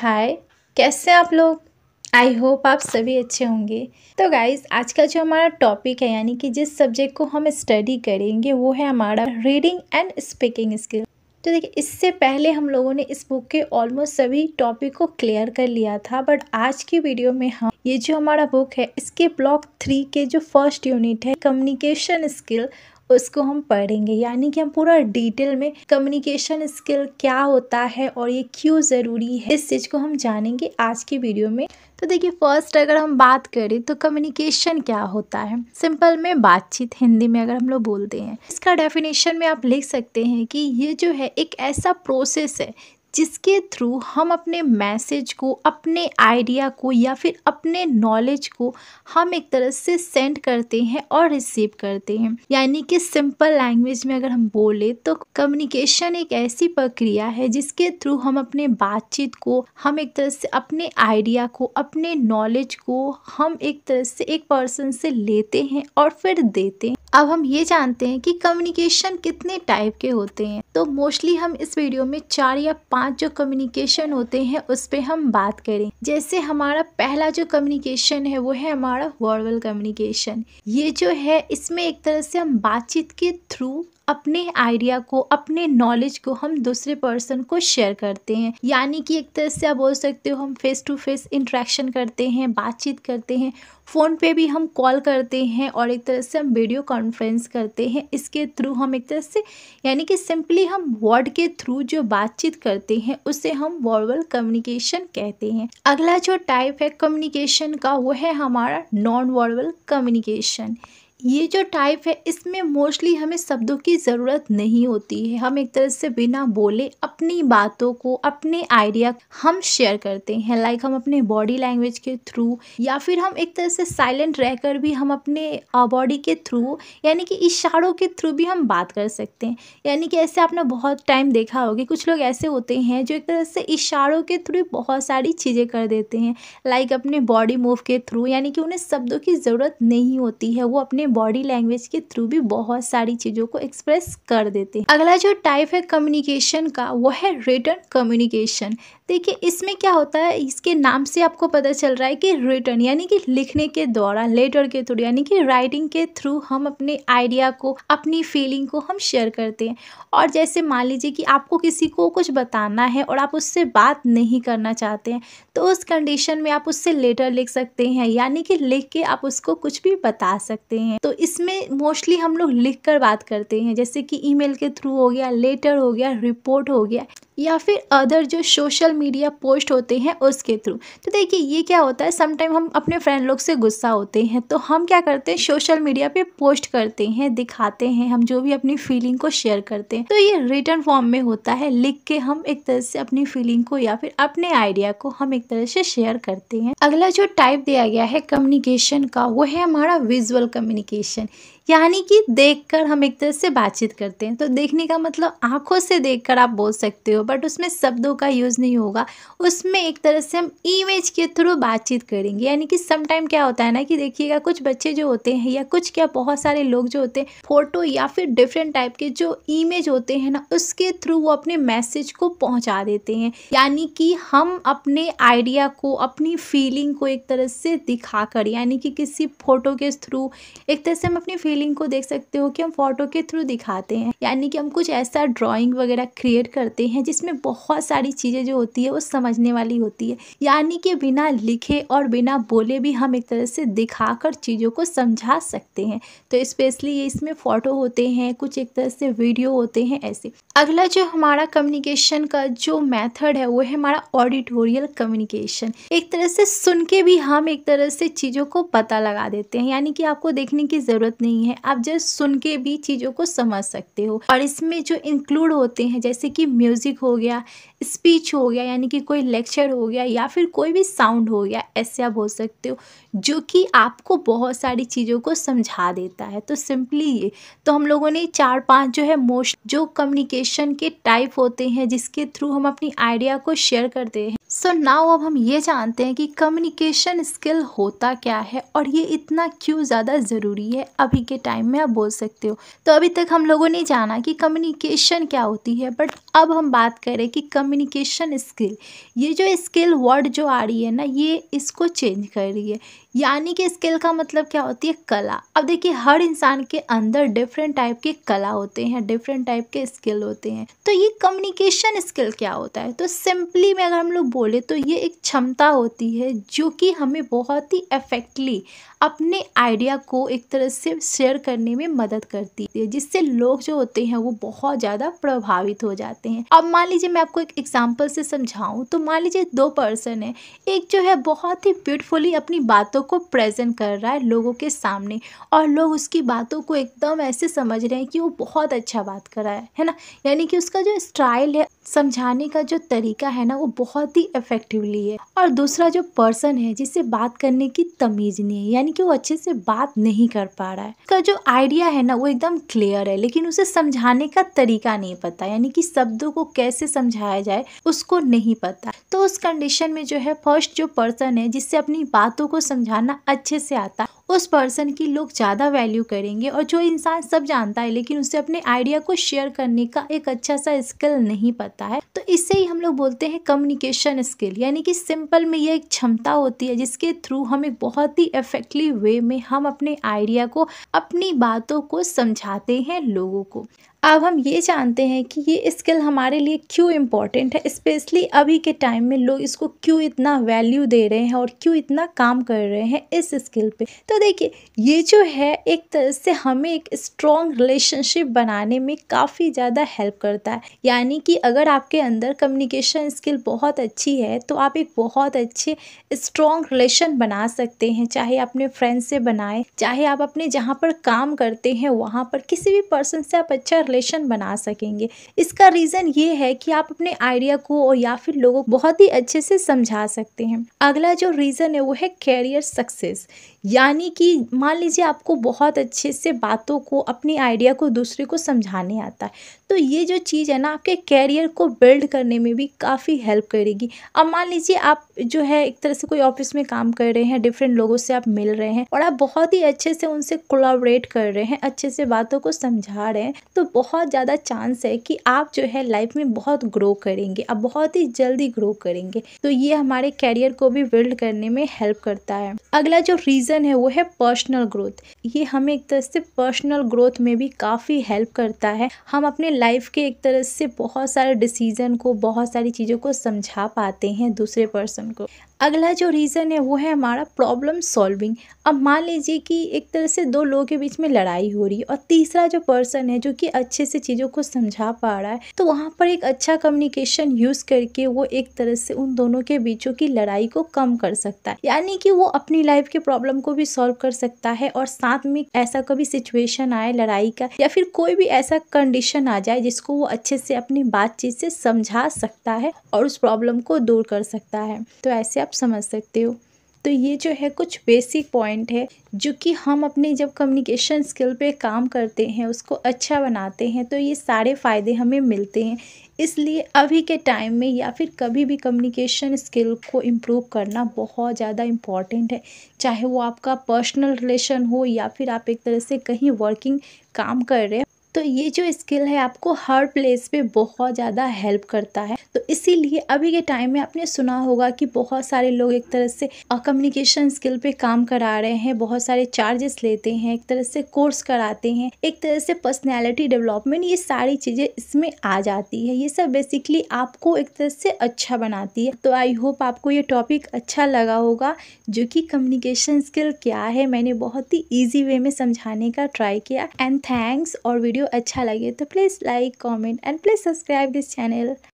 हाय कैसे आप लोग आई होप आप सभी अच्छे होंगे तो गाइज आज का जो हमारा टॉपिक है यानी कि जिस सब्जेक्ट को हम स्टडी करेंगे वो है हमारा रीडिंग एंड स्पीकिंग स्किल तो देखिए इससे पहले हम लोगों ने इस बुक के ऑलमोस्ट सभी टॉपिक को क्लियर कर लिया था बट आज की वीडियो में हम ये जो हमारा बुक है इसके ब्लॉक थ्री के जो फर्स्ट यूनिट है कम्युनिकेशन स्किल उसको हम पढ़ेंगे यानी कि हम पूरा डिटेल में कम्युनिकेशन स्किल क्या होता है और ये क्यों ज़रूरी है इस चीज़ को हम जानेंगे आज की वीडियो में तो देखिए फर्स्ट अगर हम बात करें तो कम्युनिकेशन क्या होता है सिंपल में बातचीत हिंदी में अगर हम लोग बोलते हैं इसका डेफिनेशन में आप लिख सकते हैं कि ये जो है एक ऐसा प्रोसेस है जिसके थ्रू हम अपने मैसेज को अपने आइडिया को या फिर अपने नॉलेज को हम एक तरह से सेंड करते हैं और रिसीव करते हैं यानी कि सिंपल लैंग्वेज में अगर हम बोले तो कम्युनिकेशन एक ऐसी प्रक्रिया है जिसके थ्रू हम अपने बातचीत को हम एक तरह से अपने आइडिया को अपने नॉलेज को हम एक तरह से एक पर्सन से लेते हैं और फिर देते हैं अब हम ये जानते हैं कि कम्युनिकेशन कितने टाइप के होते हैं तो मोस्टली हम इस वीडियो में चार या पाँच साथ जो कम्युनिकेशन होते हैं उस पर हम बात करें जैसे हमारा पहला जो कम्युनिकेशन है वो है हमारा वर्बल कम्युनिकेशन ये जो है इसमें एक तरह से हम बातचीत के थ्रू अपने आइडिया को अपने नॉलेज को हम दूसरे पर्सन को शेयर करते हैं यानी कि एक तरह से आप बोल सकते हो हम फेस टू फेस इंट्रैक्शन करते हैं बातचीत करते हैं फ़ोन पे भी हम कॉल करते हैं और एक तरह से हम वीडियो कॉन्फ्रेंस करते हैं इसके थ्रू हम एक तरह से यानी कि सिंपली हम वर्ड के थ्रू जो बातचीत करते हैं उसे हम वर्बल कम्युनिकेशन कहते हैं अगला जो टाइप है कम्युनिकेशन का वो है हमारा नॉन वर्बल कम्युनिकेशन ये जो टाइप है इसमें मोस्टली हमें शब्दों की ज़रूरत नहीं होती है हम एक तरह से बिना बोले अपनी बातों को अपने आइडिया हम शेयर करते हैं लाइक हम अपने बॉडी लैंग्वेज के थ्रू या फिर हम एक तरह से साइलेंट रहकर भी हम अपने बॉडी के थ्रू यानी कि इशारों के थ्रू भी हम बात कर सकते हैं यानी कि ऐसे आपने बहुत टाइम देखा होगा कुछ लोग ऐसे होते हैं जो एक तरह से इशारों के थ्रू बहुत सारी चीज़ें कर देते हैं लाइक अपने बॉडी मूव के थ्रू यानी कि उन्हें शब्दों की ज़रूरत नहीं होती है वो अपने बॉडी लैंग्वेज के थ्रू भी बहुत सारी चीज़ों को एक्सप्रेस कर देते हैं अगला जो टाइप है कम्युनिकेशन का वो है रिटर्न कम्युनिकेशन देखिए इसमें क्या होता है इसके नाम से आपको पता चल रहा है कि रिटर्न यानी कि लिखने के द्वारा लेटर के थ्रू यानी कि राइटिंग के थ्रू हम अपने आइडिया को अपनी फीलिंग को हम शेयर करते हैं और जैसे मान लीजिए कि आपको किसी को कुछ बताना है और आप उससे बात नहीं करना चाहते हैं तो उस कंडीशन में आप उससे लेटर लिख सकते हैं यानी कि लिख के आप उसको कुछ भी बता सकते हैं हैं तो इसमें मोस्टली हम लोग लिख कर बात करते हैं जैसे कि ईमेल के थ्रू हो गया लेटर हो गया रिपोर्ट हो गया या फिर अदर जो सोशल मीडिया पोस्ट होते हैं उसके थ्रू तो देखिए ये क्या होता है समटाइम हम अपने फ्रेंड लोग से गुस्सा होते हैं तो हम क्या करते हैं सोशल मीडिया पे पोस्ट करते हैं दिखाते हैं हम जो भी अपनी फीलिंग को शेयर करते हैं तो ये रिटर्न फॉर्म में होता है लिख के हम एक तरह से अपनी फीलिंग को या फिर अपने आइडिया को हम एक तरह से शेयर करते हैं अगला जो टाइप दिया गया है कम्युनिकेशन का वो है हमारा विजुअल कम्युनिकेशन Education. यानी कि देखकर हम एक तरह से बातचीत करते हैं तो देखने का मतलब आंखों से देखकर आप बोल सकते हो बट उसमें शब्दों का यूज़ नहीं होगा उसमें एक तरह से हम इमेज के थ्रू बातचीत करेंगे यानी कि समटाइम क्या होता है ना कि देखिएगा कुछ बच्चे जो होते हैं या कुछ क्या बहुत सारे लोग जो होते हैं फोटो या फिर डिफरेंट टाइप के जो इमेज होते हैं ना उसके थ्रू वो अपने मैसेज को पहुँचा देते हैं यानी कि हम अपने आइडिया को अपनी फीलिंग को एक तरह से दिखाकर यानी कि किसी फोटो के थ्रू एक तरह से हम अपनी फीलिंग फीलिंग को देख सकते हो कि हम फोटो के थ्रू दिखाते हैं यानी कि हम कुछ ऐसा ड्राइंग वगैरह क्रिएट करते हैं जिसमें बहुत सारी चीज़ें जो होती है वो समझने वाली होती है यानी कि बिना लिखे और बिना बोले भी हम एक तरह से दिखाकर चीज़ों को समझा सकते हैं तो स्पेशली ये इसमें फ़ोटो होते हैं कुछ एक तरह से वीडियो होते हैं ऐसे अगला जो हमारा कम्युनिकेशन का जो मेथड है वो है हमारा ऑडिटोरियल कम्युनिकेशन एक तरह से सुन के भी हम एक तरह से चीज़ों को पता लगा देते हैं यानी कि आपको देखने की ज़रूरत नहीं है है आप जस्ट सुन के भी चीज़ों को समझ सकते हो और इसमें जो इंक्लूड होते हैं जैसे कि म्यूज़िक हो गया स्पीच हो गया यानी कि कोई लेक्चर हो गया या फिर कोई भी साउंड हो गया ऐसे आप बोल सकते हो जो कि आपको बहुत सारी चीज़ों को समझा देता है तो सिंपली ये तो हम लोगों ने चार पांच जो है मोस्ट जो कम्युनिकेशन के टाइप होते हैं जिसके थ्रू हम अपनी आइडिया को शेयर करते हैं सो so नाउ अब हम ये जानते हैं कि कम्युनिकेशन स्किल होता क्या है और ये इतना क्यों ज़्यादा ज़रूरी है अभी के टाइम में आप बोल सकते हो तो अभी तक हम लोगों ने जाना कि कम्युनिकेशन क्या होती है बट अब हम बात करें कि कम्युनिकेशन स्किल ये जो स्किल वर्ड जो आ रही है ना ये इसको चेंज कर रही है यानी कि स्किल का मतलब क्या होती है कला अब देखिए हर इंसान के अंदर डिफरेंट टाइप के कला होते हैं डिफरेंट टाइप के स्किल होते हैं तो ये कम्युनिकेशन स्किल क्या होता है तो सिंपली में अगर हम लोग बोले तो ये एक क्षमता होती है जो कि हमें बहुत ही इफेक्टली अपने आइडिया को एक तरह से शेयर करने में मदद करती है जिससे लोग जो होते हैं वो बहुत ज़्यादा प्रभावित हो जाते हैं अब मान लीजिए मैं आपको एक एग्जाम्पल से समझाऊँ तो मान लीजिए दो पर्सन है एक जो है बहुत ही ब्यूटफुली अपनी बातों को प्रेजेंट कर रहा है लोगों के सामने और लोग उसकी बातों को एकदम ऐसे समझ रहे हैं कि वो बहुत अच्छा बात कर रहा है है ना यानी कि उसका जो स्टाइल है समझाने का जो तरीका है ना वो बहुत ही इफेक्टिवली है और दूसरा जो पर्सन है जिससे बात करने की तमीज नहीं है यानी कि वो अच्छे से बात नहीं कर पा रहा है उसका जो आइडिया है ना वो एकदम क्लियर है लेकिन उसे समझाने का तरीका नहीं पता यानी कि शब्दों को कैसे समझाया जाए उसको नहीं पता तो उस कंडीशन में जो है फर्स्ट जो पर्सन है जिससे अपनी बातों को समझा समझाना अच्छे से आता है उस पर्सन की लोग ज़्यादा वैल्यू करेंगे और जो इंसान सब जानता है लेकिन उसे अपने आइडिया को शेयर करने का एक अच्छा सा स्किल नहीं पता है तो इससे ही हम लोग बोलते हैं कम्युनिकेशन स्किल यानी कि सिंपल में यह एक क्षमता होती है जिसके थ्रू हमें बहुत ही इफेक्टिव वे में हम अपने आइडिया को अपनी बातों को समझाते हैं लोगों को अब हम ये जानते हैं कि ये स्किल हमारे लिए क्यों इम्पॉर्टेंट है स्पेशली अभी के टाइम में लोग इसको क्यों इतना वैल्यू दे रहे हैं और क्यों इतना काम कर रहे हैं इस स्किल पे तो देखिए ये जो है एक तरह से हमें एक स्ट्रॉन्ग रिलेशनशिप बनाने में काफ़ी ज़्यादा हेल्प करता है यानी कि अगर आपके अंदर कम्युनिकेशन स्किल बहुत अच्छी है तो आप एक बहुत अच्छे स्ट्रॉन्ग रिलेशन बना सकते हैं चाहे अपने फ्रेंड से बनाएं चाहे आप अपने जहाँ पर काम करते हैं वहाँ पर किसी भी पर्सन से आप अच्छा इंप्रेशन बना सकेंगे इसका रीज़न ये है कि आप अपने आइडिया को और या फिर लोगों को बहुत ही अच्छे से समझा सकते हैं अगला जो रीज़न है वो है कैरियर सक्सेस यानी कि मान लीजिए आपको बहुत अच्छे से बातों को अपने आइडिया को दूसरे को समझाने आता है तो ये जो चीज़ है ना आपके कैरियर को बिल्ड करने में भी काफ़ी हेल्प करेगी अब मान लीजिए आप जो है एक तरह से कोई ऑफिस में काम कर रहे हैं डिफरेंट लोगों से आप मिल रहे हैं और आप बहुत ही अच्छे से उनसे कोलाबरेट कर रहे हैं अच्छे से बातों को समझा रहे हैं तो बहुत ज़्यादा चांस है कि आप जो है लाइफ में बहुत ग्रो करेंगे आप बहुत ही जल्दी ग्रो करेंगे तो ये हमारे कैरियर को भी बिल्ड करने में हेल्प करता है अगला जो रीज़न रीज़न है वो है पर्सनल ग्रोथ ये हमें एक तरह से पर्सनल ग्रोथ में भी काफ़ी हेल्प करता है हम अपने लाइफ के एक तरह से बहुत सारे डिसीज़न को बहुत सारी चीज़ों को समझा पाते हैं दूसरे पर्सन को अगला जो रीज़न है वो है हमारा प्रॉब्लम सॉल्विंग अब मान लीजिए कि एक तरह से दो लोगों के बीच में लड़ाई हो रही है और तीसरा जो पर्सन है जो कि अच्छे से चीज़ों को समझा पा रहा है तो वहाँ पर एक अच्छा कम्युनिकेशन यूज़ करके वो एक तरह से उन दोनों के बीचों की लड़ाई को कम कर सकता है यानी कि वो अपनी लाइफ के प्रॉब्लम प्रॉब्लम को भी सॉल्व कर सकता है और साथ में ऐसा कभी सिचुएशन आए लड़ाई का या फिर कोई भी ऐसा कंडीशन आ जाए जिसको वो अच्छे से अपनी बातचीत से समझा सकता है और उस प्रॉब्लम को दूर कर सकता है तो ऐसे आप समझ सकते हो तो ये जो है कुछ बेसिक पॉइंट है जो कि हम अपने जब कम्युनिकेशन स्किल पे काम करते हैं उसको अच्छा बनाते हैं तो ये सारे फ़ायदे हमें मिलते हैं इसलिए अभी के टाइम में या फिर कभी भी कम्युनिकेशन स्किल को इम्प्रूव करना बहुत ज़्यादा इम्पॉर्टेंट है चाहे वो आपका पर्सनल रिलेशन हो या फिर आप एक तरह से कहीं वर्किंग काम कर रहे हैं तो ये जो स्किल है आपको हर प्लेस पे बहुत ज़्यादा हेल्प करता है तो इसीलिए अभी के टाइम में आपने सुना होगा कि बहुत सारे लोग एक तरह से कम्युनिकेशन स्किल पे काम करा रहे हैं बहुत सारे चार्जेस लेते हैं एक तरह से कोर्स कराते हैं एक तरह से पर्सनैलिटी डेवलपमेंट ये सारी चीज़ें इसमें आ जाती है ये सब बेसिकली आपको एक तरह से अच्छा बनाती है तो आई होप आपको ये टॉपिक अच्छा लगा होगा जो कि कम्युनिकेशन स्किल क्या है मैंने बहुत ही ईजी वे में समझाने का ट्राई किया एंड थैंक्स और वीडियो वीडियो अच्छा लगे तो please like comment and please subscribe this channel